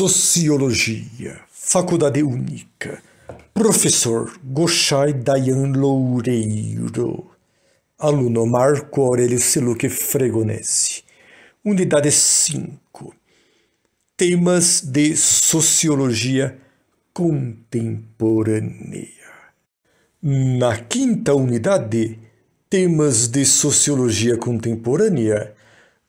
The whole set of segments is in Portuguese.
Sociologia, Faculdade Única, professor Gochai Dayan Loureiro, aluno Marco Aurelio Siluque Fregonese, unidade 5, temas de sociologia contemporânea. Na quinta unidade, temas de sociologia contemporânea,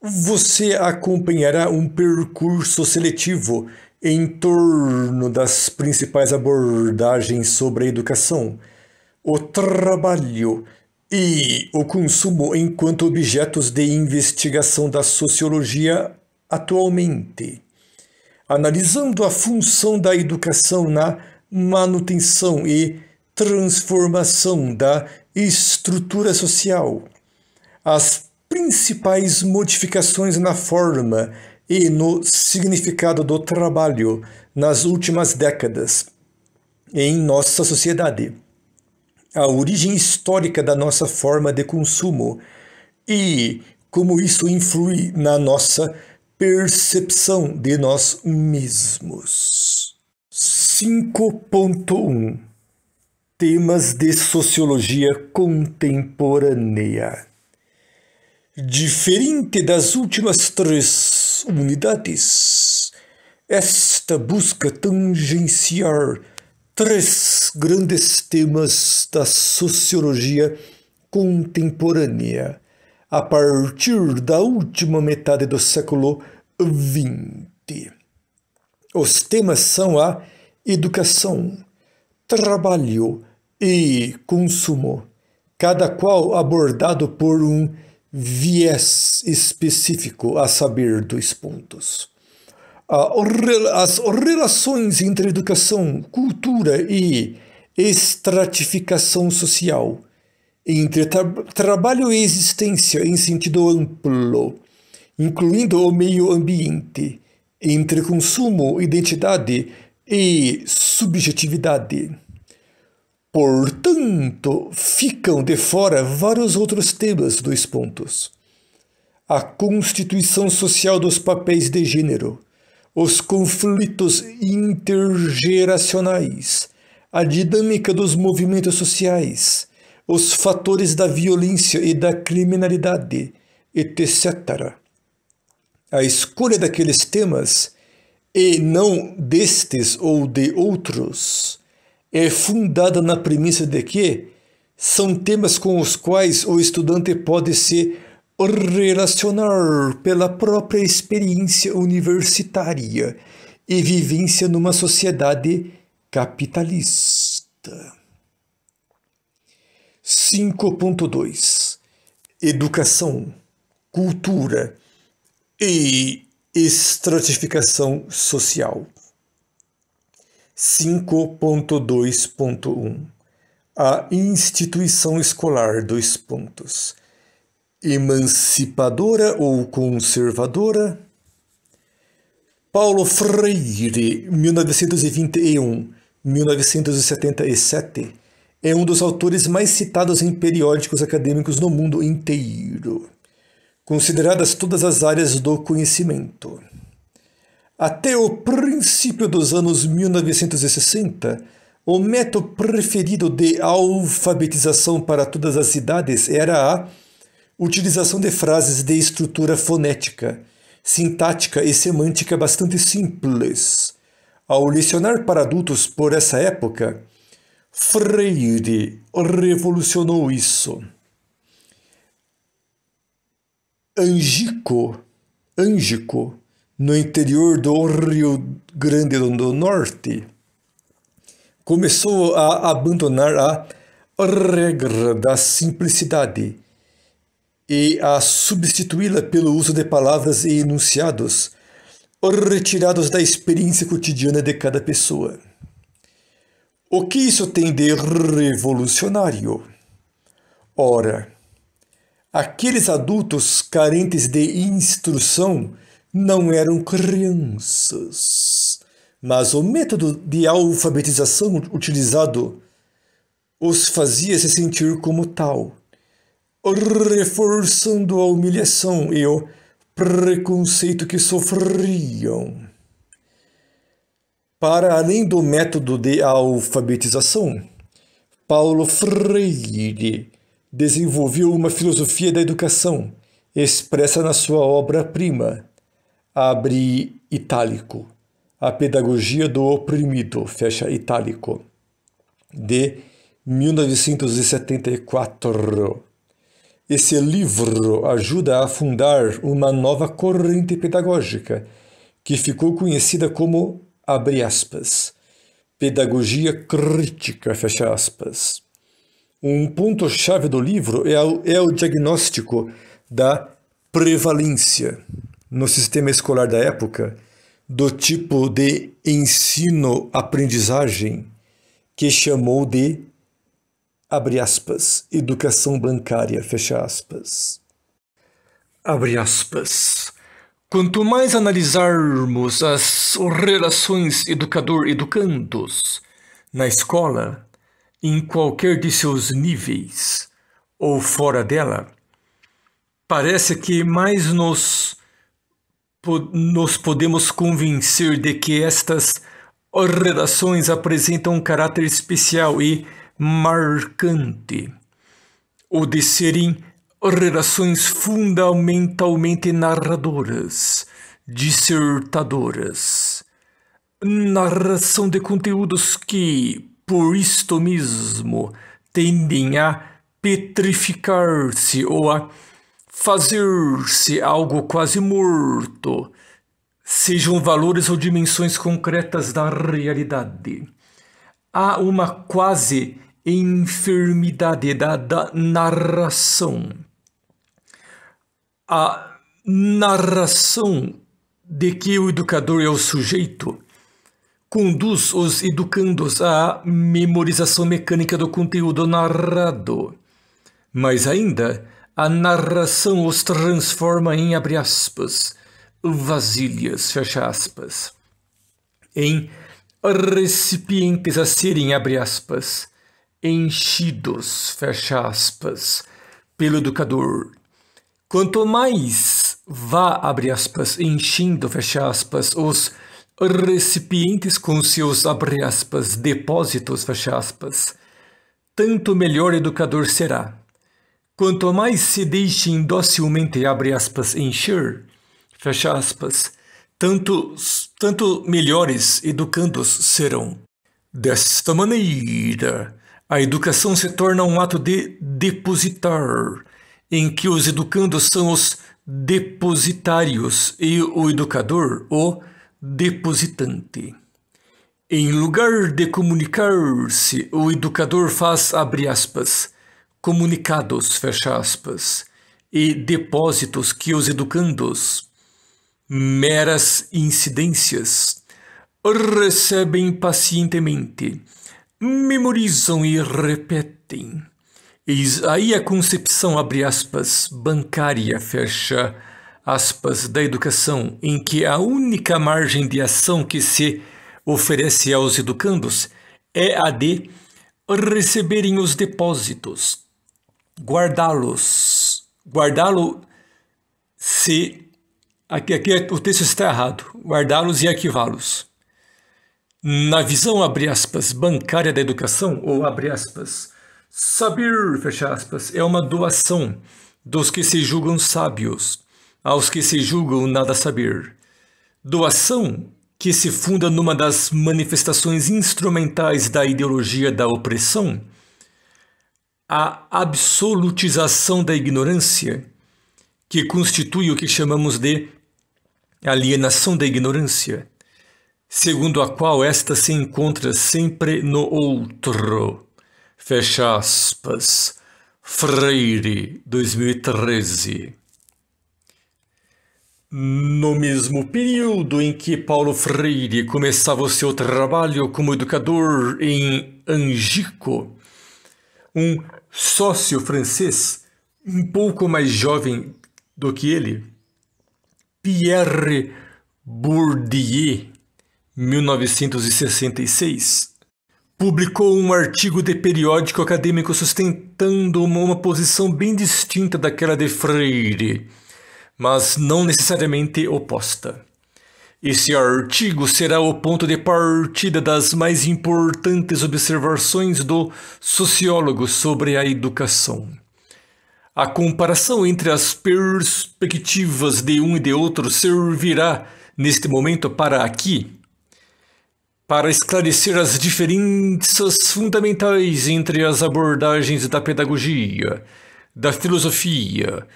você acompanhará um percurso seletivo em torno das principais abordagens sobre a educação, o trabalho e o consumo enquanto objetos de investigação da sociologia atualmente, analisando a função da educação na manutenção e transformação da estrutura social, as principais modificações na forma e no significado do trabalho nas últimas décadas em nossa sociedade. A origem histórica da nossa forma de consumo e como isso influi na nossa percepção de nós mesmos. 5.1 Temas de sociologia contemporânea. Diferente das últimas três unidades, esta busca tangenciar três grandes temas da sociologia contemporânea a partir da última metade do século XX. Os temas são a educação, trabalho e consumo, cada qual abordado por um viés específico, a saber, dois pontos. As relações entre educação, cultura e estratificação social, entre tra trabalho e existência em sentido amplo, incluindo o meio ambiente, entre consumo, identidade e subjetividade. Portanto, ficam de fora vários outros temas dos pontos. A constituição social dos papéis de gênero, os conflitos intergeracionais, a dinâmica dos movimentos sociais, os fatores da violência e da criminalidade, etc. A escolha daqueles temas, e não destes ou de outros, é fundada na premissa de que são temas com os quais o estudante pode se relacionar pela própria experiência universitária e vivência numa sociedade capitalista. 5.2 Educação, cultura e estratificação social. 5.2.1 A instituição escolar dois pontos emancipadora ou conservadora Paulo Freire 1921 1977 é um dos autores mais citados em periódicos acadêmicos no mundo inteiro, consideradas todas as áreas do conhecimento. Até o princípio dos anos 1960, o método preferido de alfabetização para todas as idades era a utilização de frases de estrutura fonética, sintática e semântica bastante simples. Ao lecionar para adultos por essa época, Freire revolucionou isso. Angico, Angico no interior do Rio Grande do Norte, começou a abandonar a regra da simplicidade e a substituí-la pelo uso de palavras e enunciados retirados da experiência cotidiana de cada pessoa. O que isso tem de revolucionário? Ora, aqueles adultos carentes de instrução não eram crianças, mas o método de alfabetização utilizado os fazia se sentir como tal, reforçando a humilhação e o preconceito que sofriam. Para além do método de alfabetização, Paulo Freire desenvolveu uma filosofia da educação expressa na sua obra-prima abre itálico. A Pedagogia do Oprimido, fecha itálico, de 1974. Esse livro ajuda a fundar uma nova corrente pedagógica, que ficou conhecida como, abre aspas, Pedagogia Crítica, fecha aspas. Um ponto-chave do livro é o, é o diagnóstico da prevalência no sistema escolar da época do tipo de ensino-aprendizagem que chamou de abre aspas, educação bancária, fecha aspas. Abre aspas. Quanto mais analisarmos as relações educador-educandos na escola, em qualquer de seus níveis ou fora dela, parece que mais nos nos podemos convencer de que estas redações apresentam um caráter especial e marcante, ou de serem redações fundamentalmente narradoras, dissertadoras, narração de conteúdos que, por isto mesmo, tendem a petrificar-se ou a fazer-se algo quase morto, sejam valores ou dimensões concretas da realidade. Há uma quase enfermidade da, da narração. A narração de que o educador é o sujeito conduz os educandos à memorização mecânica do conteúdo narrado. Mas ainda, a narração os transforma em, abre aspas, vasilhas, fecha aspas, em recipientes a serem, abre aspas, enchidos, fecha aspas, pelo educador. Quanto mais vá, abre aspas, enchendo, fecha aspas, os recipientes com seus, abre aspas, depósitos, fecha aspas, tanto melhor educador será. Quanto mais se deixem docilmente, abre aspas, encher, fecha aspas, tanto, tanto melhores educandos serão. Desta maneira, a educação se torna um ato de depositar, em que os educandos são os depositários e o educador, o depositante. Em lugar de comunicar-se, o educador faz, abre aspas, comunicados, fecha aspas, e depósitos que os educandos, meras incidências, recebem pacientemente, memorizam e repetem. Eis aí a concepção, abre aspas, bancária, fecha aspas, da educação, em que a única margem de ação que se oferece aos educandos é a de receberem os depósitos guardá-los. Guardá-lo se. Aqui, aqui é, o texto está errado. Guardá-los e arquivá-los. Na visão, abre aspas, bancária da educação, ou abre aspas, saber, fecha aspas, é uma doação dos que se julgam sábios aos que se julgam nada saber. Doação que se funda numa das manifestações instrumentais da ideologia da opressão a absolutização da ignorância, que constitui o que chamamos de alienação da ignorância, segundo a qual esta se encontra sempre no outro. Fecha aspas. Freire, 2013. No mesmo período em que Paulo Freire começava o seu trabalho como educador em Angico, um sócio francês, um pouco mais jovem do que ele, Pierre Bourdieu, 1966, publicou um artigo de periódico acadêmico sustentando uma posição bem distinta daquela de Freire, mas não necessariamente oposta. Esse artigo será o ponto de partida das mais importantes observações do sociólogo sobre a educação. A comparação entre as perspectivas de um e de outro servirá, neste momento, para aqui, para esclarecer as diferenças fundamentais entre as abordagens da pedagogia, da filosofia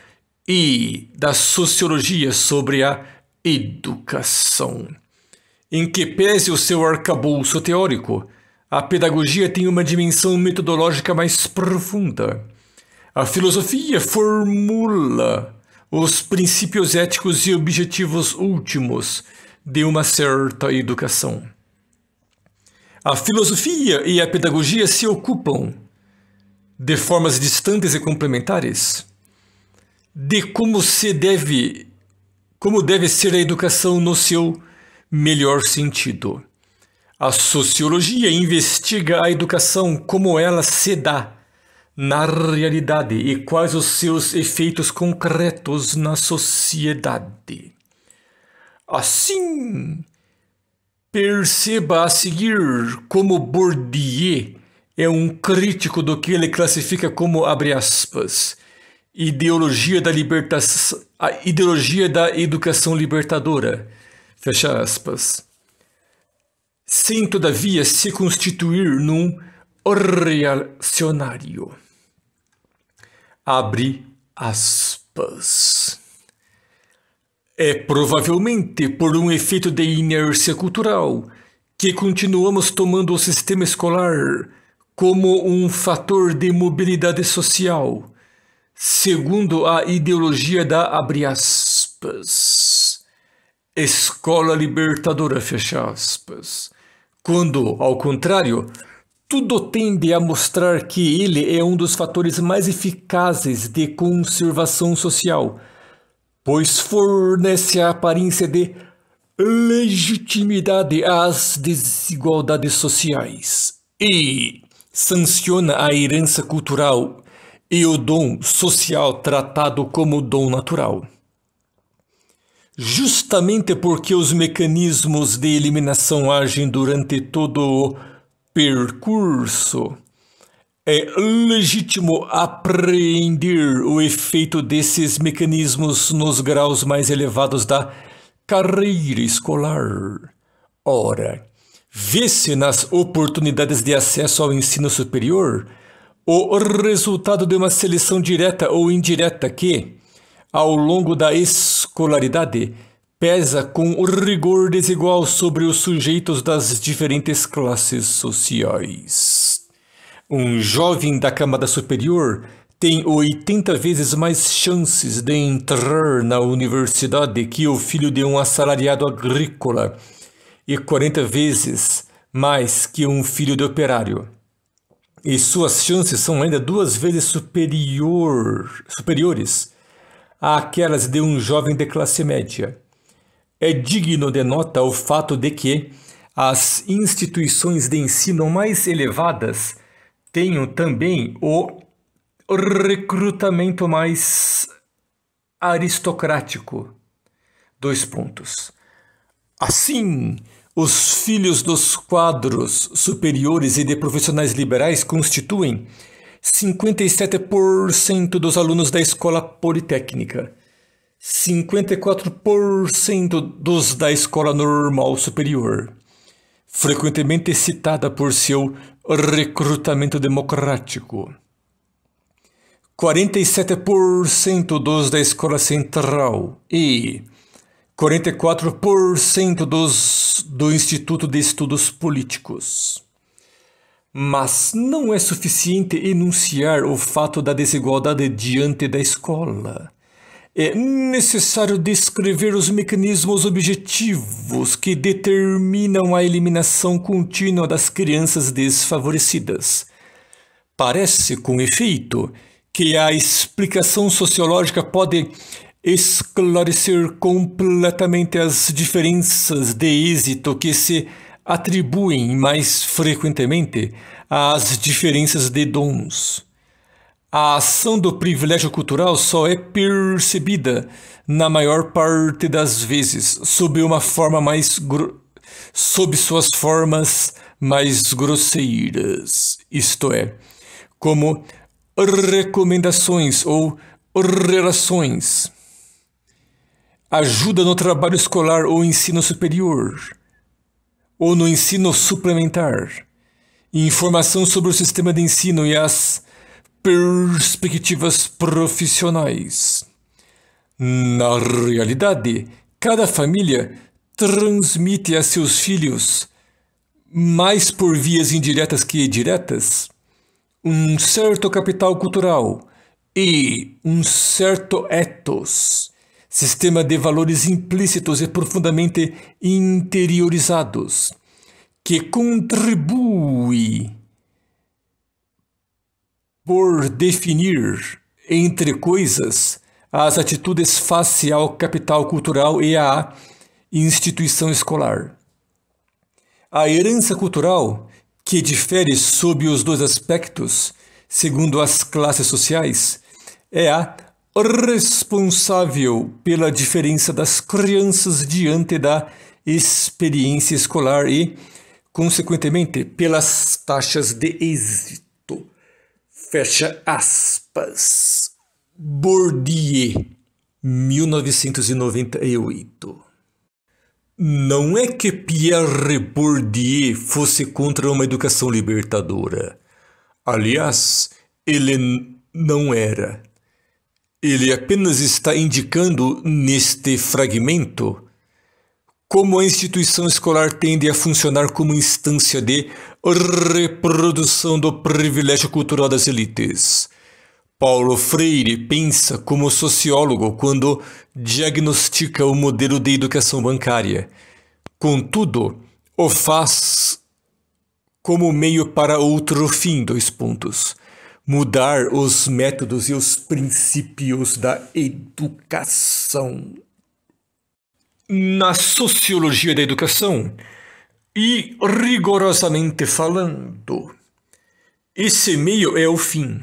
e da sociologia sobre a Educação. Em que pese o seu arcabouço teórico, a pedagogia tem uma dimensão metodológica mais profunda. A filosofia formula os princípios éticos e objetivos últimos de uma certa educação. A filosofia e a pedagogia se ocupam, de formas distantes e complementares, de como se deve como deve ser a educação no seu melhor sentido. A sociologia investiga a educação como ela se dá na realidade e quais os seus efeitos concretos na sociedade. Assim, perceba a seguir como Bourdieu é um crítico do que ele classifica como abre aspas ideologia da libertação, ideologia da educação libertadora. Fecha aspas. Sem, todavia, se constituir num reacionário. Abre aspas. É provavelmente por um efeito de inércia cultural que continuamos tomando o sistema escolar como um fator de mobilidade social segundo a ideologia da, abre aspas, escola libertadora, fecha aspas. Quando, ao contrário, tudo tende a mostrar que ele é um dos fatores mais eficazes de conservação social, pois fornece a aparência de legitimidade às desigualdades sociais e sanciona a herança cultural e o dom social tratado como dom natural. Justamente porque os mecanismos de eliminação agem durante todo o percurso, é legítimo apreender o efeito desses mecanismos nos graus mais elevados da carreira escolar. Ora, vê-se nas oportunidades de acesso ao ensino superior o resultado de uma seleção direta ou indireta que, ao longo da escolaridade, pesa com rigor desigual sobre os sujeitos das diferentes classes sociais. Um jovem da camada superior tem 80 vezes mais chances de entrar na universidade que o filho de um assalariado agrícola e 40 vezes mais que um filho de operário e suas chances são ainda duas vezes superior, superiores àquelas de um jovem de classe média. É digno de nota o fato de que as instituições de ensino mais elevadas tenham também o recrutamento mais aristocrático. Dois pontos. Assim, os filhos dos quadros superiores e de profissionais liberais constituem 57% dos alunos da escola politécnica, 54% dos da escola normal superior, frequentemente citada por seu recrutamento democrático. 47% dos da escola central e 44% dos, do Instituto de Estudos Políticos. Mas não é suficiente enunciar o fato da desigualdade diante da escola. É necessário descrever os mecanismos objetivos que determinam a eliminação contínua das crianças desfavorecidas. Parece, com efeito, que a explicação sociológica pode esclarecer completamente as diferenças de êxito que se atribuem mais frequentemente às diferenças de dons. A ação do privilégio cultural só é percebida, na maior parte das vezes, sob uma forma mais sob suas formas mais grosseiras, isto é, como recomendações ou relações ajuda no trabalho escolar ou ensino superior, ou no ensino suplementar, informação sobre o sistema de ensino e as perspectivas profissionais. Na realidade, cada família transmite a seus filhos, mais por vias indiretas que diretas, um certo capital cultural e um certo ethos sistema de valores implícitos e profundamente interiorizados, que contribui por definir entre coisas as atitudes face ao capital cultural e à instituição escolar. A herança cultural, que difere sob os dois aspectos, segundo as classes sociais, é a responsável pela diferença das crianças diante da experiência escolar e, consequentemente, pelas taxas de êxito. Fecha aspas. Bourdieu, 1998. Não é que Pierre Bourdieu fosse contra uma educação libertadora. Aliás, ele não era. Ele apenas está indicando neste fragmento como a instituição escolar tende a funcionar como instância de reprodução do privilégio cultural das elites. Paulo Freire pensa como sociólogo quando diagnostica o modelo de educação bancária. Contudo, o faz como meio para outro fim, dois pontos mudar os métodos e os princípios da educação. Na sociologia da educação, e rigorosamente falando, esse meio é o fim.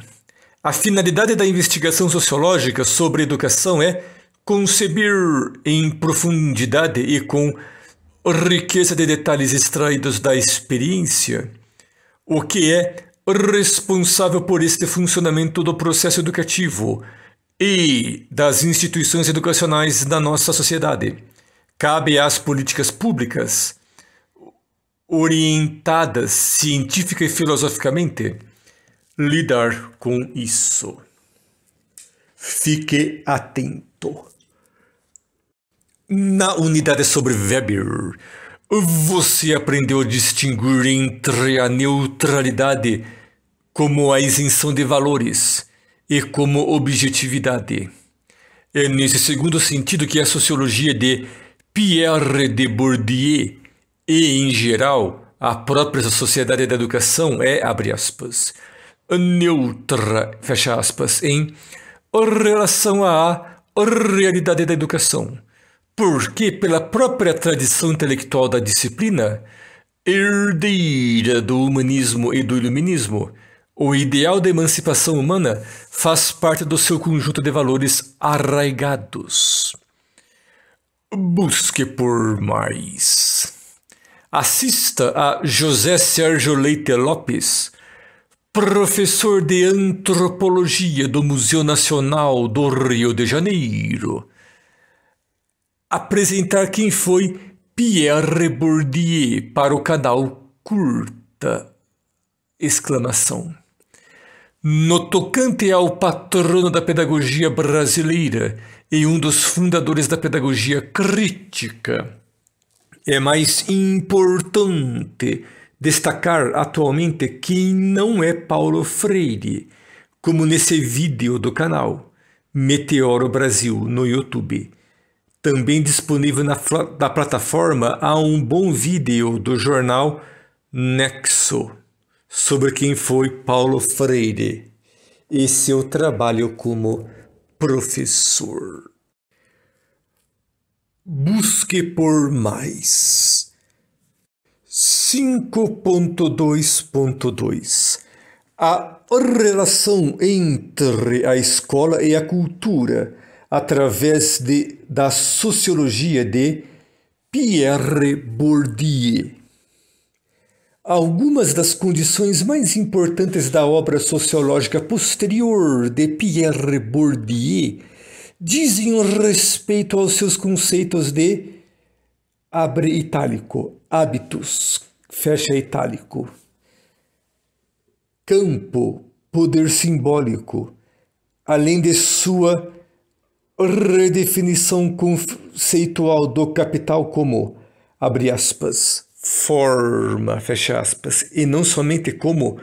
A finalidade da investigação sociológica sobre educação é conceber em profundidade e com riqueza de detalhes extraídos da experiência o que é responsável por este funcionamento do processo educativo e das instituições educacionais da nossa sociedade. Cabe às políticas públicas, orientadas científica e filosoficamente, lidar com isso. Fique atento. Na unidade sobre Weber, você aprendeu a distinguir entre a neutralidade como a isenção de valores e como objetividade. É nesse segundo sentido que a sociologia de Pierre de Bourdieu e, em geral, a própria sociedade da educação é, abre aspas, neutra, fecha aspas, em relação à realidade da educação, porque pela própria tradição intelectual da disciplina, herdeira do humanismo e do iluminismo, o ideal de emancipação humana faz parte do seu conjunto de valores arraigados. Busque por mais. Assista a José Sérgio Leite Lopes, professor de antropologia do Museu Nacional do Rio de Janeiro, apresentar quem foi Pierre Bourdieu para o canal Curta! Exclamação. No tocante ao patrono da pedagogia brasileira e um dos fundadores da pedagogia crítica, é mais importante destacar atualmente que não é Paulo Freire, como nesse vídeo do canal Meteoro Brasil no YouTube. Também disponível na, na plataforma há um bom vídeo do jornal Nexo sobre quem foi Paulo Freire e seu trabalho como professor. Busque por mais. 5.2.2 A relação entre a escola e a cultura através de, da sociologia de Pierre Bourdieu. Algumas das condições mais importantes da obra sociológica posterior de Pierre Bourdieu dizem respeito aos seus conceitos de abre itálico, hábitos, fecha itálico, campo, poder simbólico, além de sua redefinição conceitual do capital como abre aspas forma, fecha aspas, e não somente como,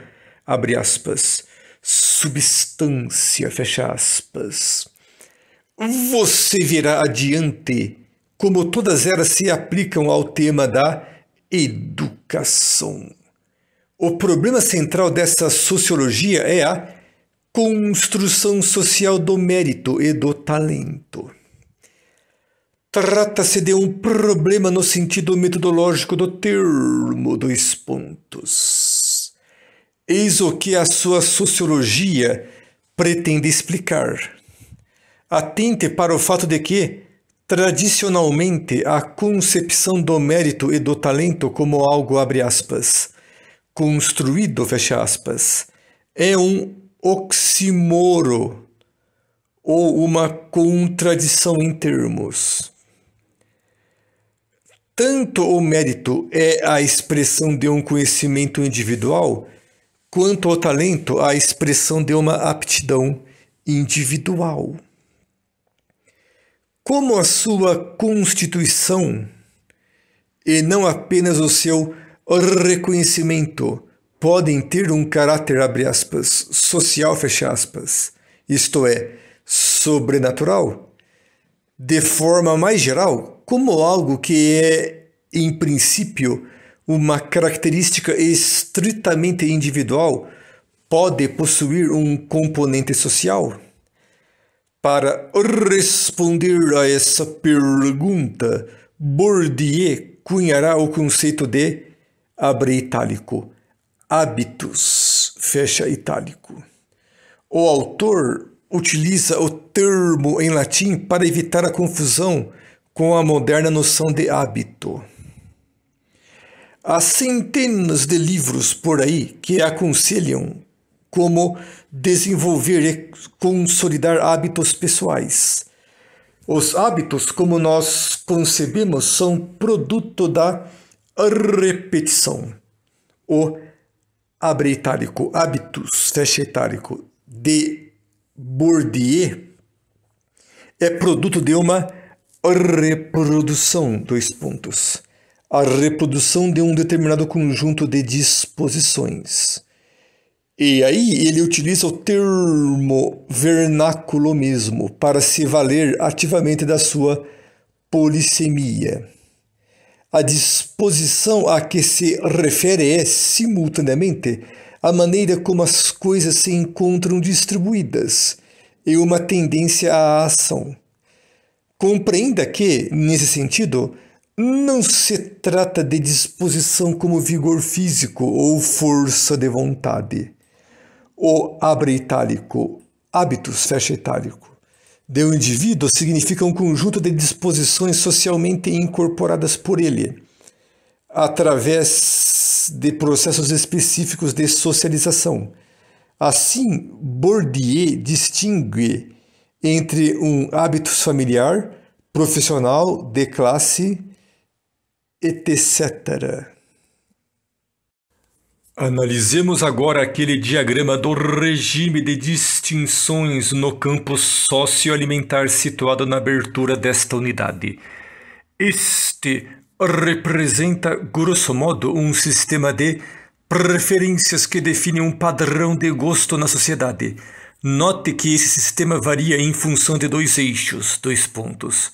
abre aspas, substância, fecha aspas. Você virá adiante como todas elas se aplicam ao tema da educação. O problema central dessa sociologia é a construção social do mérito e do talento. Trata-se de um problema no sentido metodológico do termo dois pontos. Eis o que a sua sociologia pretende explicar. Atente para o fato de que, tradicionalmente, a concepção do mérito e do talento como algo abre aspas, construído fecha aspas, é um oximoro ou uma contradição em termos. Tanto o mérito é a expressão de um conhecimento individual, quanto o talento a expressão de uma aptidão individual. Como a sua constituição, e não apenas o seu reconhecimento, podem ter um caráter, abre aspas, social, fecha aspas, isto é, sobrenatural, de forma mais geral, como algo que é, em princípio, uma característica estritamente individual pode possuir um componente social? Para responder a essa pergunta, Bourdieu cunhará o conceito de abre itálico, hábitos, fecha itálico. O autor utiliza o termo em latim para evitar a confusão com a moderna noção de hábito. Há centenas de livros por aí que aconselham como desenvolver e consolidar hábitos pessoais. Os hábitos, como nós concebemos, são produto da repetição. O abre itálico, hábitos, fecha itálico, de Bourdieu, é produto de uma reprodução, dois pontos. A reprodução de um determinado conjunto de disposições. E aí ele utiliza o termo vernáculo mesmo para se valer ativamente da sua polissemia. A disposição a que se refere é, simultaneamente, a maneira como as coisas se encontram distribuídas e uma tendência à ação. Compreenda que, nesse sentido, não se trata de disposição como vigor físico ou força de vontade. O abre itálico, hábitos fecha itálico, de um indivíduo significa um conjunto de disposições socialmente incorporadas por ele, através de processos específicos de socialização. Assim, Bourdieu distingue entre um hábito familiar, profissional, de classe, etc. Analisemos agora aquele diagrama do regime de distinções no campo socioalimentar situado na abertura desta unidade. Este representa, grosso modo, um sistema de preferências que define um padrão de gosto na sociedade. Note que esse sistema varia em função de dois eixos, dois pontos.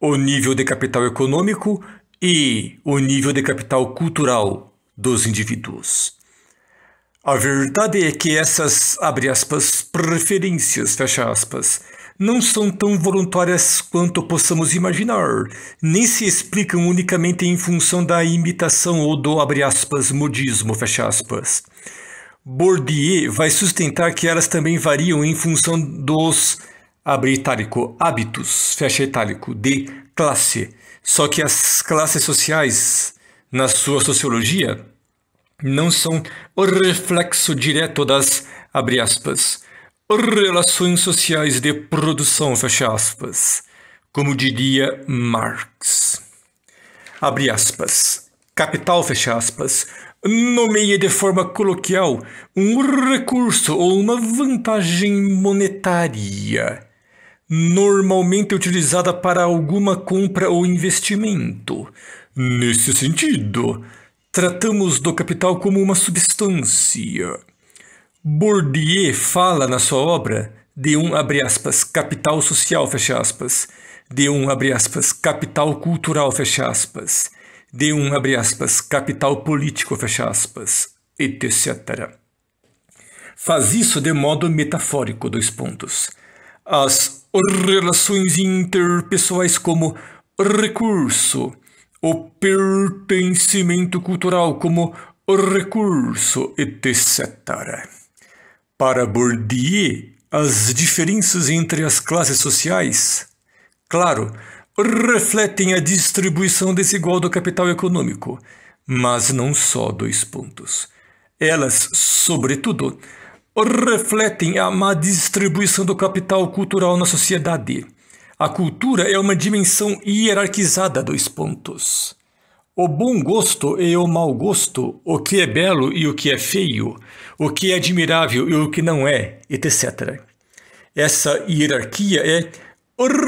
O nível de capital econômico e o nível de capital cultural dos indivíduos. A verdade é que essas, abre aspas, preferências, fecha aspas, não são tão voluntárias quanto possamos imaginar, nem se explicam unicamente em função da imitação ou do, abre aspas, modismo, fecha aspas. Bourdieu vai sustentar que elas também variam em função dos abre itálico, hábitos, fecha itálico, de classe. Só que as classes sociais, na sua sociologia, não são o reflexo direto das, abre aspas, relações sociais de produção, fecha aspas, como diria Marx. Abre aspas, capital, fecha aspas, Nomeie de forma coloquial um recurso ou uma vantagem monetária, normalmente utilizada para alguma compra ou investimento. Nesse sentido, tratamos do capital como uma substância. Bourdieu fala na sua obra de um aspas, capital social aspas, de um aspas, capital cultural de um, abre aspas, capital político, fecha aspas, etc. Faz isso de modo metafórico, dois pontos. As relações interpessoais como recurso, o pertencimento cultural como recurso, etc. Para Bourdieu, as diferenças entre as classes sociais, claro, refletem a distribuição desigual do capital econômico, mas não só dois pontos. Elas, sobretudo, refletem a má distribuição do capital cultural na sociedade. A cultura é uma dimensão hierarquizada dos pontos. O bom gosto e o mau gosto, o que é belo e o que é feio, o que é admirável e o que não é, etc. Essa hierarquia é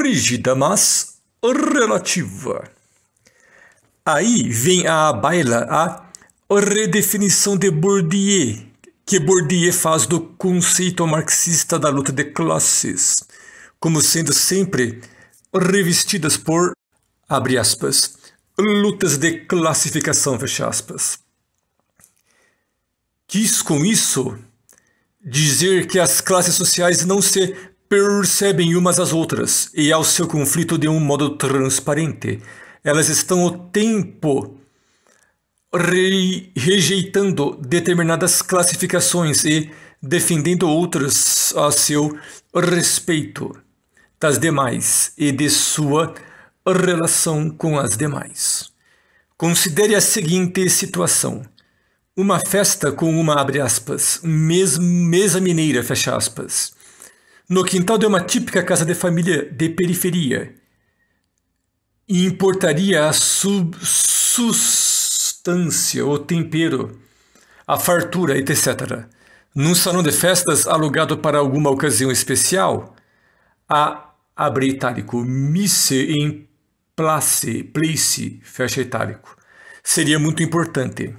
rígida, mas relativa. Aí vem à baila a redefinição de Bourdieu, que Bourdieu faz do conceito marxista da luta de classes, como sendo sempre revestidas por, abre aspas, lutas de classificação, fecha aspas. Quis com isso dizer que as classes sociais não se percebem umas às outras e ao seu conflito de um modo transparente. Elas estão o tempo rejeitando determinadas classificações e defendendo outras a seu respeito das demais e de sua relação com as demais. Considere a seguinte situação. Uma festa com uma, abre aspas, mesa mineira, fecha aspas no quintal de uma típica casa de família de periferia. E importaria a substância, o tempero, a fartura, etc. Num salão de festas alugado para alguma ocasião especial, a abre itálico, misse em place, place, fecha itálico, seria muito importante.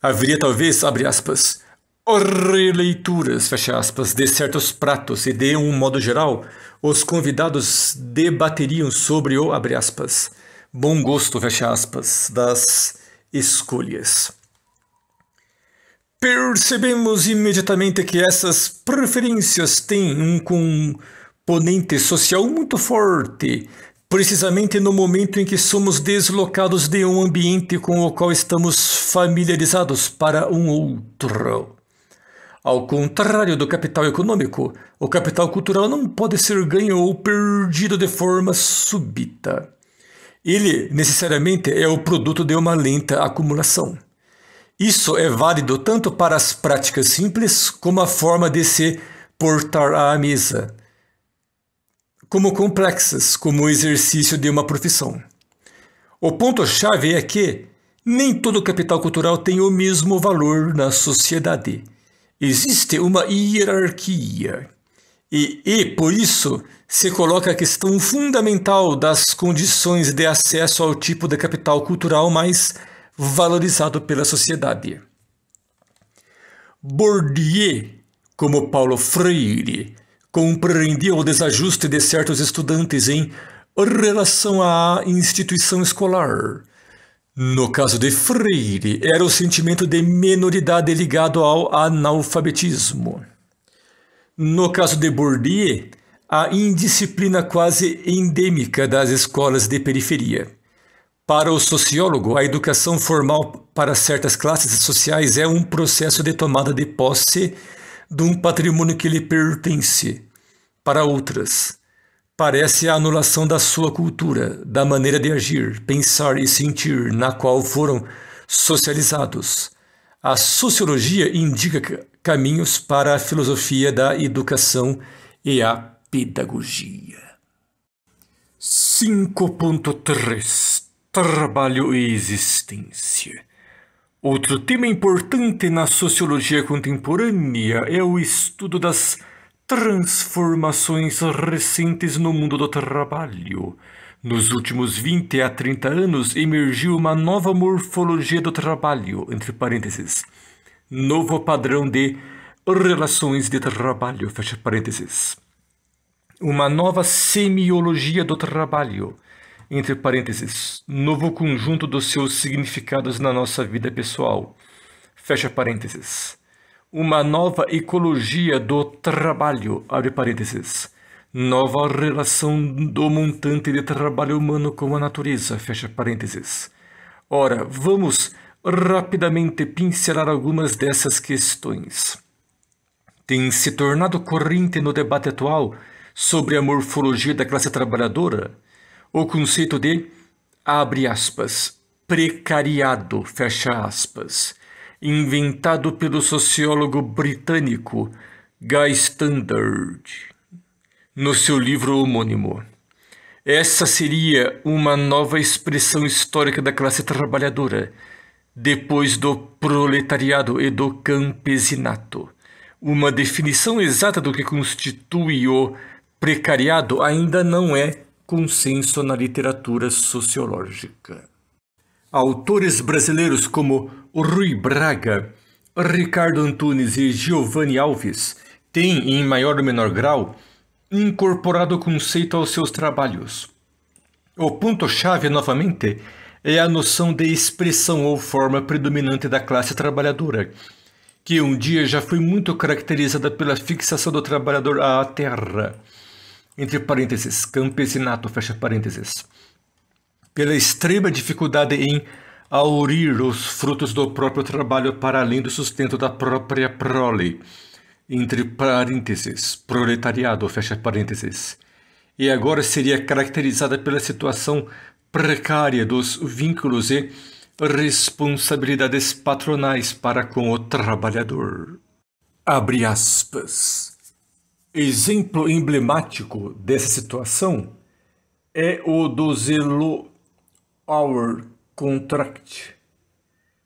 Haveria talvez, abre aspas, releituras, fecha aspas, de certos pratos e de um modo geral, os convidados debateriam sobre o, abre aspas, bom gosto, fecha aspas, das escolhas. Percebemos imediatamente que essas preferências têm um componente social muito forte, precisamente no momento em que somos deslocados de um ambiente com o qual estamos familiarizados para um outro. Ao contrário do capital econômico, o capital cultural não pode ser ganho ou perdido de forma súbita. Ele necessariamente é o produto de uma lenta acumulação. Isso é válido tanto para as práticas simples como a forma de se portar à mesa, como complexas, como o exercício de uma profissão. O ponto-chave é que nem todo capital cultural tem o mesmo valor na sociedade. Existe uma hierarquia. E, e, por isso, se coloca a questão fundamental das condições de acesso ao tipo de capital cultural mais valorizado pela sociedade. Bourdieu, como Paulo Freire, compreendia o desajuste de certos estudantes em relação à instituição escolar, no caso de Freire, era o sentimento de minoridade ligado ao analfabetismo. No caso de Bourdieu, a indisciplina quase endêmica das escolas de periferia. Para o sociólogo, a educação formal para certas classes sociais é um processo de tomada de posse de um patrimônio que lhe pertence. Para outras, parece a anulação da sua cultura, da maneira de agir, pensar e sentir na qual foram socializados. A sociologia indica caminhos para a filosofia da educação e a pedagogia. 5.3 Trabalho e existência. Outro tema importante na sociologia contemporânea é o estudo das Transformações recentes no mundo do trabalho. Nos últimos 20 a 30 anos emergiu uma nova morfologia do trabalho, entre parênteses, novo padrão de relações de trabalho, fecha parênteses. Uma nova semiologia do trabalho, entre parênteses, novo conjunto dos seus significados na nossa vida pessoal, fecha parênteses uma nova ecologia do trabalho, abre parênteses, nova relação do montante de trabalho humano com a natureza, fecha parênteses. Ora, vamos rapidamente pincelar algumas dessas questões. Tem se tornado corrente no debate atual sobre a morfologia da classe trabalhadora o conceito de, abre aspas, precariado, fecha aspas, inventado pelo sociólogo britânico Guy Standard no seu livro homônimo. Essa seria uma nova expressão histórica da classe trabalhadora, depois do proletariado e do campesinato. Uma definição exata do que constitui o precariado ainda não é consenso na literatura sociológica. Autores brasileiros como Rui Braga, Ricardo Antunes e Giovanni Alves têm, em maior ou menor grau, incorporado o conceito aos seus trabalhos. O ponto-chave, novamente, é a noção de expressão ou forma predominante da classe trabalhadora, que um dia já foi muito caracterizada pela fixação do trabalhador à terra. Entre parênteses, campesinato, fecha parênteses pela extrema dificuldade em aurir os frutos do próprio trabalho para além do sustento da própria prole, entre parênteses, proletariado, fecha parênteses, e agora seria caracterizada pela situação precária dos vínculos e responsabilidades patronais para com o trabalhador. Abre aspas. Exemplo emblemático dessa situação é o do zelo hour contract.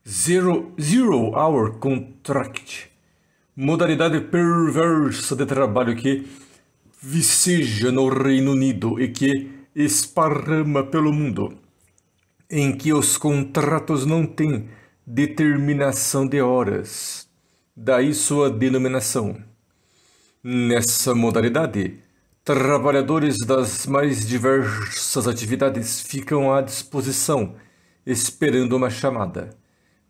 Zero, zero hour contract. Modalidade perversa de trabalho que viceja no Reino Unido e que esparrama pelo mundo, em que os contratos não têm determinação de horas. Daí sua denominação. Nessa modalidade, Trabalhadores das mais diversas atividades ficam à disposição, esperando uma chamada.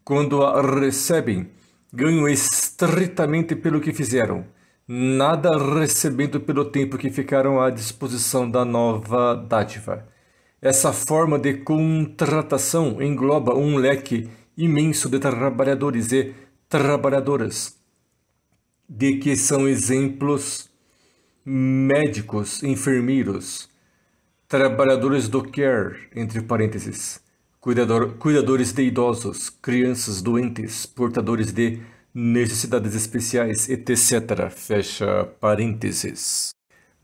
Quando a recebem, ganham estritamente pelo que fizeram, nada recebendo pelo tempo que ficaram à disposição da nova dádiva. Essa forma de contratação engloba um leque imenso de trabalhadores e trabalhadoras, de que são exemplos médicos, enfermeiros, trabalhadores do care, entre parênteses, cuidador, cuidadores de idosos, crianças doentes, portadores de necessidades especiais, etc. Fecha parênteses.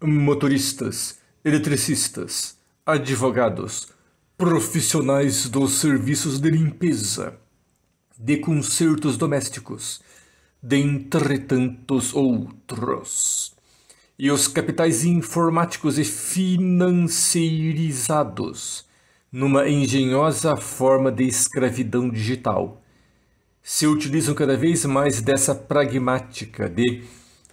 Motoristas, eletricistas, advogados, profissionais dos serviços de limpeza, de concertos domésticos, dentre tantos outros e os capitais informáticos e financeirizados numa engenhosa forma de escravidão digital. Se utilizam cada vez mais dessa pragmática de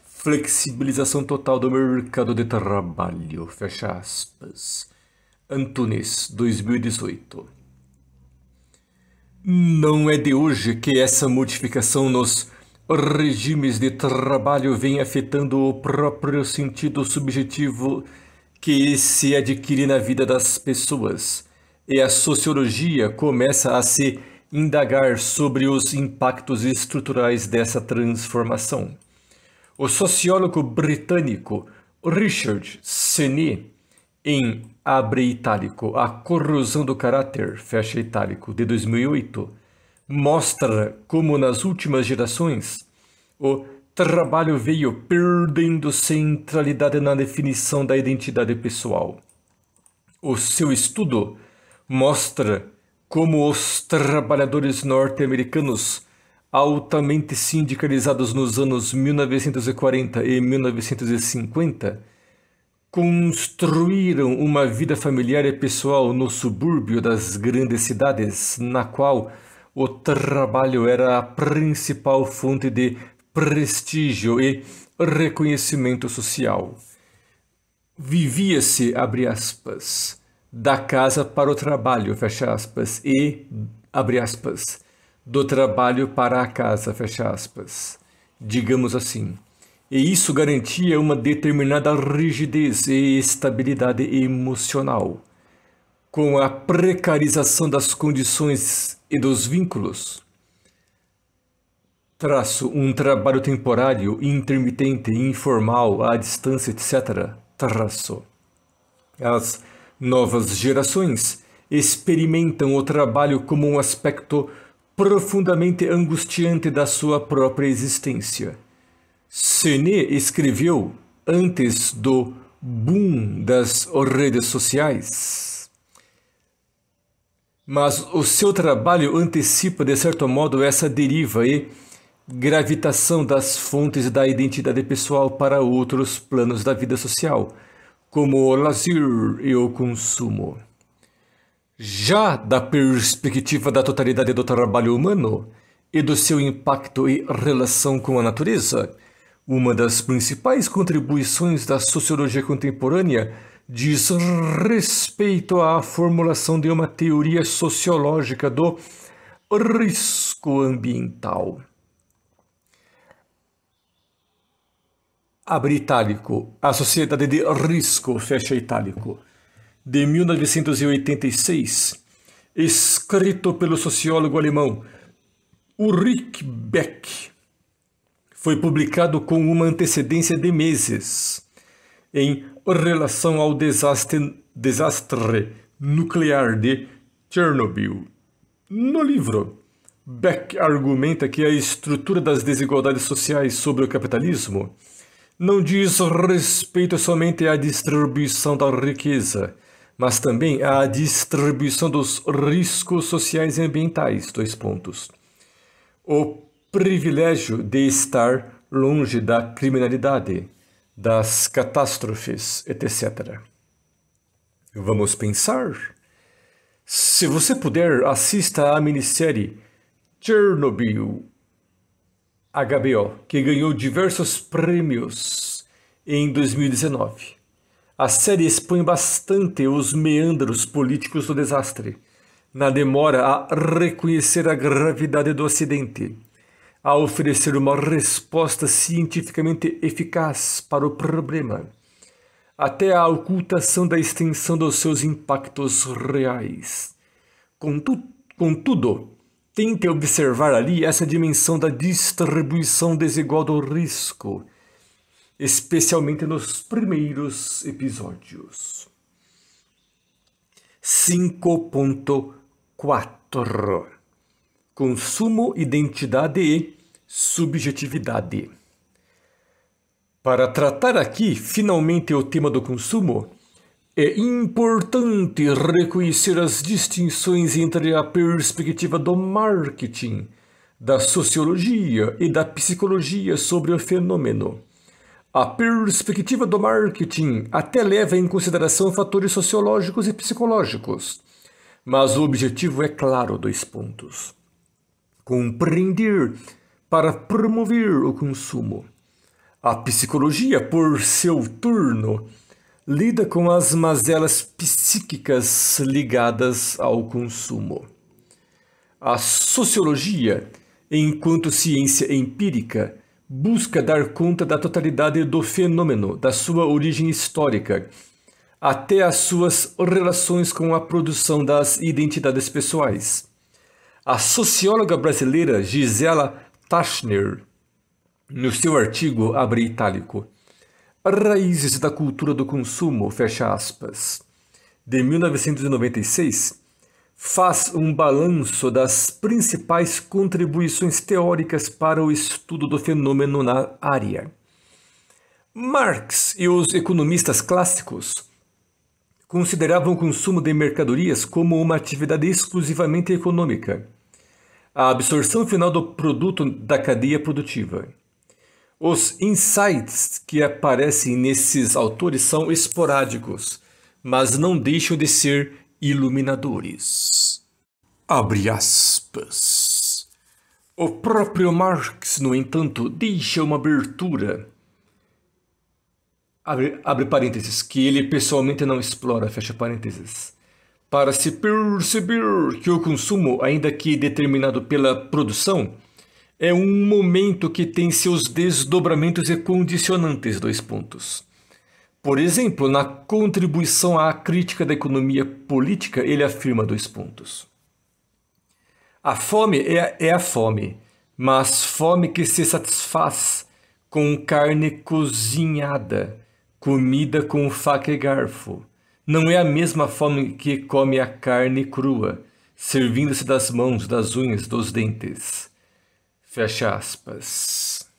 flexibilização total do mercado de trabalho. Fecha aspas. Antunes, 2018. Não é de hoje que essa modificação nos regimes de trabalho vêm afetando o próprio sentido subjetivo que se adquire na vida das pessoas. E a sociologia começa a se indagar sobre os impactos estruturais dessa transformação. O sociólogo britânico Richard Senney, em Abre Itálico, A Corrosão do Caráter, fecha itálico, de 2008, mostra como nas últimas gerações o trabalho veio perdendo centralidade na definição da identidade pessoal. O seu estudo mostra como os trabalhadores norte-americanos altamente sindicalizados nos anos 1940 e 1950 construíram uma vida familiar e pessoal no subúrbio das grandes cidades, na qual o trabalho era a principal fonte de prestígio e reconhecimento social. Vivia-se, abre aspas, da casa para o trabalho, fecha aspas, e, abre aspas, do trabalho para a casa, fecha aspas. Digamos assim. E isso garantia uma determinada rigidez e estabilidade emocional com a precarização das condições e dos vínculos. Traço um trabalho temporário, intermitente, informal, à distância, etc. Traço. As novas gerações experimentam o trabalho como um aspecto profundamente angustiante da sua própria existência. Sene escreveu antes do boom das redes sociais mas o seu trabalho antecipa de certo modo essa deriva e gravitação das fontes da identidade pessoal para outros planos da vida social, como o lazer e o consumo. Já da perspectiva da totalidade do trabalho humano e do seu impacto e relação com a natureza, uma das principais contribuições da sociologia contemporânea diz respeito à formulação de uma teoria sociológica do risco ambiental. Abre itálico. A Sociedade de Risco, fecha itálico, de 1986, escrito pelo sociólogo alemão Ulrich Beck. Foi publicado com uma antecedência de meses em relação ao desastre, desastre nuclear de Chernobyl. No livro, Beck argumenta que a estrutura das desigualdades sociais sobre o capitalismo não diz respeito somente à distribuição da riqueza, mas também à distribuição dos riscos sociais e ambientais. Dois pontos. O privilégio de estar longe da criminalidade das catástrofes, etc. Vamos pensar? Se você puder, assista à minissérie Chernobyl HBO, que ganhou diversos prêmios em 2019. A série expõe bastante os meandros políticos do desastre, na demora a reconhecer a gravidade do acidente a oferecer uma resposta cientificamente eficaz para o problema, até a ocultação da extensão dos seus impactos reais. Contudo, contudo tente observar ali essa dimensão da distribuição desigual do risco, especialmente nos primeiros episódios. 5.4 consumo, identidade e subjetividade. Para tratar aqui finalmente o tema do consumo, é importante reconhecer as distinções entre a perspectiva do marketing, da sociologia e da psicologia sobre o fenômeno. A perspectiva do marketing até leva em consideração fatores sociológicos e psicológicos, mas o objetivo é claro: dois pontos compreender para promover o consumo. A psicologia, por seu turno, lida com as mazelas psíquicas ligadas ao consumo. A sociologia, enquanto ciência empírica, busca dar conta da totalidade do fenômeno, da sua origem histórica, até as suas relações com a produção das identidades pessoais. A socióloga brasileira Gisela Tachner, no seu artigo, abre itálico, Raízes da Cultura do Consumo, fecha aspas, de 1996, faz um balanço das principais contribuições teóricas para o estudo do fenômeno na área. Marx e os economistas clássicos consideravam o consumo de mercadorias como uma atividade exclusivamente econômica, a absorção final do produto da cadeia produtiva. Os insights que aparecem nesses autores são esporádicos, mas não deixam de ser iluminadores. Abre aspas. O próprio Marx, no entanto, deixa uma abertura abre, abre parênteses, que ele pessoalmente não explora, fecha parênteses, para se perceber que o consumo, ainda que determinado pela produção, é um momento que tem seus desdobramentos e condicionantes, dois pontos. Por exemplo, na contribuição à crítica da economia política, ele afirma dois pontos. A fome é, é a fome, mas fome que se satisfaz com carne cozinhada, comida com faca e garfo. Não é a mesma fome que come a carne crua, servindo-se das mãos, das unhas, dos dentes. Fecha aspas.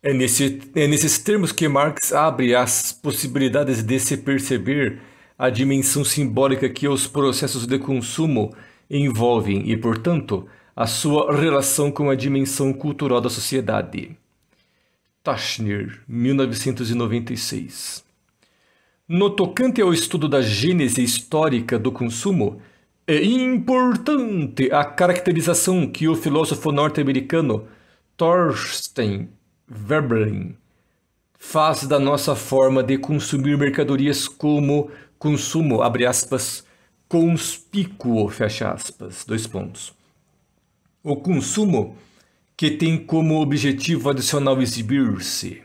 É, nesse, é nesses termos que Marx abre as possibilidades de se perceber a dimensão simbólica que os processos de consumo envolvem e, portanto, a sua relação com a dimensão cultural da sociedade. Tachner, 1996. No tocante ao estudo da gênese histórica do consumo, é importante a caracterização que o filósofo norte-americano Thorsten Veblen faz da nossa forma de consumir mercadorias como consumo, abre aspas, conspícuo, fecha aspas, dois pontos. O consumo que tem como objetivo adicional exibir-se.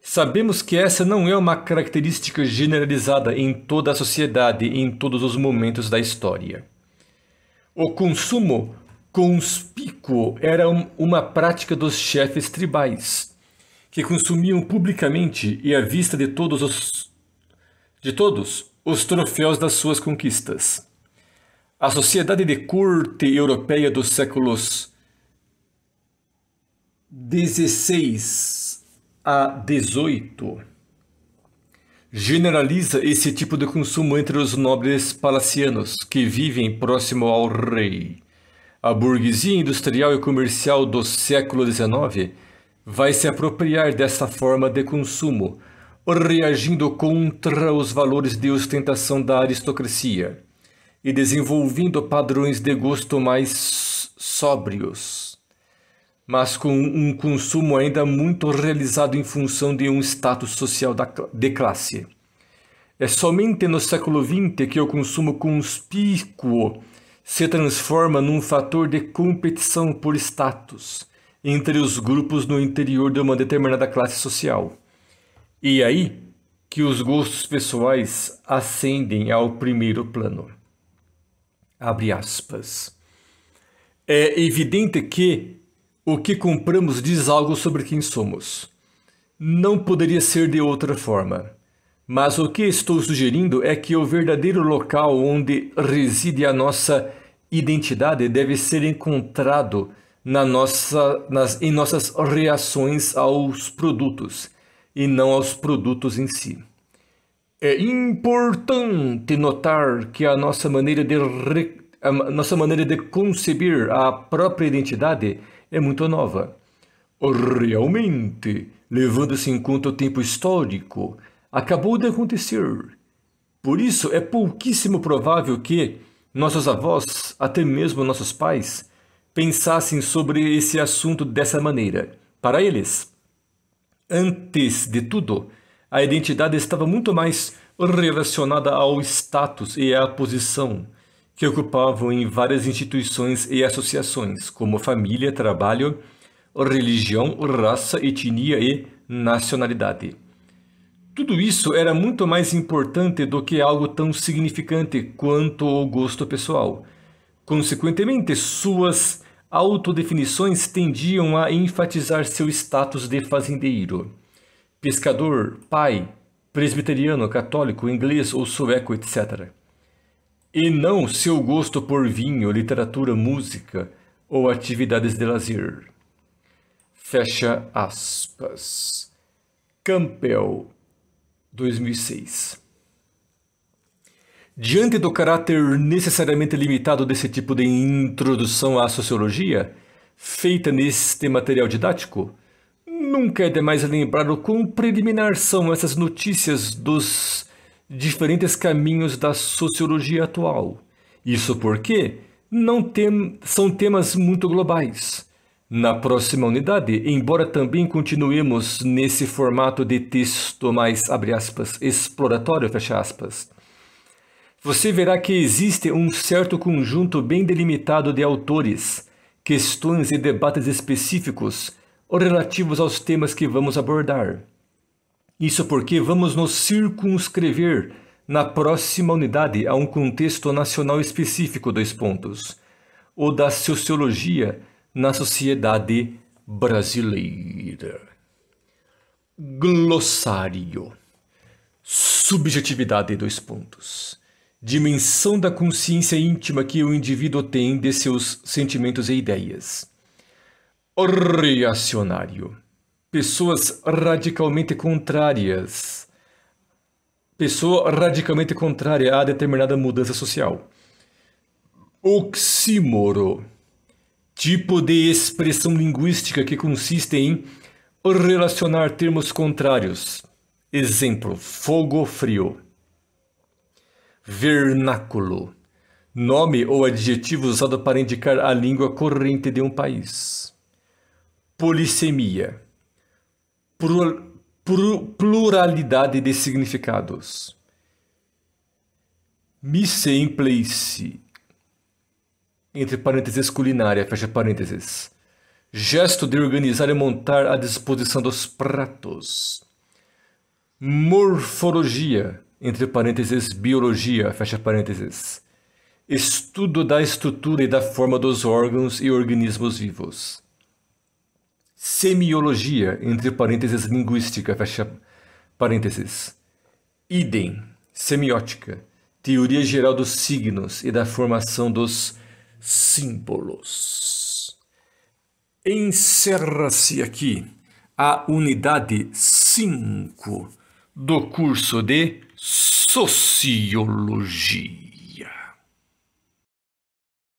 Sabemos que essa não é uma característica generalizada em toda a sociedade e em todos os momentos da história. O consumo conspícuo era um, uma prática dos chefes tribais, que consumiam publicamente e à vista de todos os de todos os troféus das suas conquistas. A sociedade de corte europeia dos séculos 16 a 18 generaliza esse tipo de consumo entre os nobres palacianos que vivem próximo ao rei. A burguesia industrial e comercial do século XIX vai se apropriar dessa forma de consumo, reagindo contra os valores de ostentação da aristocracia e desenvolvendo padrões de gosto mais sóbrios mas com um consumo ainda muito realizado em função de um status social da, de classe. É somente no século XX que o consumo conspícuo se transforma num fator de competição por status entre os grupos no interior de uma determinada classe social. E é aí que os gostos pessoais ascendem ao primeiro plano. Abre aspas. É evidente que o que compramos diz algo sobre quem somos. Não poderia ser de outra forma. Mas o que estou sugerindo é que o verdadeiro local onde reside a nossa identidade deve ser encontrado na nossa, nas, em nossas reações aos produtos e não aos produtos em si. É importante notar que a nossa maneira de, re, a nossa maneira de conceber a própria identidade é muito nova. Realmente, levando-se em conta o tempo histórico, acabou de acontecer. Por isso, é pouquíssimo provável que nossos avós, até mesmo nossos pais, pensassem sobre esse assunto dessa maneira. Para eles, antes de tudo, a identidade estava muito mais relacionada ao status e à posição que ocupavam em várias instituições e associações, como família, trabalho, religião, raça, etnia e nacionalidade. Tudo isso era muito mais importante do que algo tão significante quanto o gosto pessoal. Consequentemente, suas autodefinições tendiam a enfatizar seu status de fazendeiro. Pescador, pai, presbiteriano, católico, inglês ou sueco, etc e não seu gosto por vinho, literatura, música ou atividades de lazer. Fecha aspas. Campbell, 2006. Diante do caráter necessariamente limitado desse tipo de introdução à sociologia, feita neste material didático, nunca é demais lembrar o quão preliminar são essas notícias dos diferentes caminhos da sociologia atual. Isso porque não tem, são temas muito globais. Na próxima unidade, embora também continuemos nesse formato de texto mais aspas, exploratório, aspas, você verá que existe um certo conjunto bem delimitado de autores, questões e debates específicos relativos aos temas que vamos abordar. Isso porque vamos nos circunscrever na próxima unidade a um contexto nacional específico, dois pontos, o da sociologia na sociedade brasileira. Glossário. Subjetividade, dois pontos. Dimensão da consciência íntima que o indivíduo tem de seus sentimentos e ideias. Reacionário pessoas radicalmente contrárias. Pessoa radicalmente contrária a determinada mudança social. Oxímoro. Tipo de expressão linguística que consiste em relacionar termos contrários. Exemplo: fogo frio. Vernáculo. Nome ou adjetivo usado para indicar a língua corrente de um país. Polissemia pluralidade de significados. Missa entre parênteses, culinária, fecha parênteses. Gesto de organizar e montar a disposição dos pratos. Morfologia, entre parênteses, biologia, fecha parênteses. Estudo da estrutura e da forma dos órgãos e organismos vivos. Semiologia, entre parênteses, linguística, fecha parênteses. Idem, semiótica, teoria geral dos signos e da formação dos símbolos. Encerra-se aqui a unidade 5 do curso de Sociologia.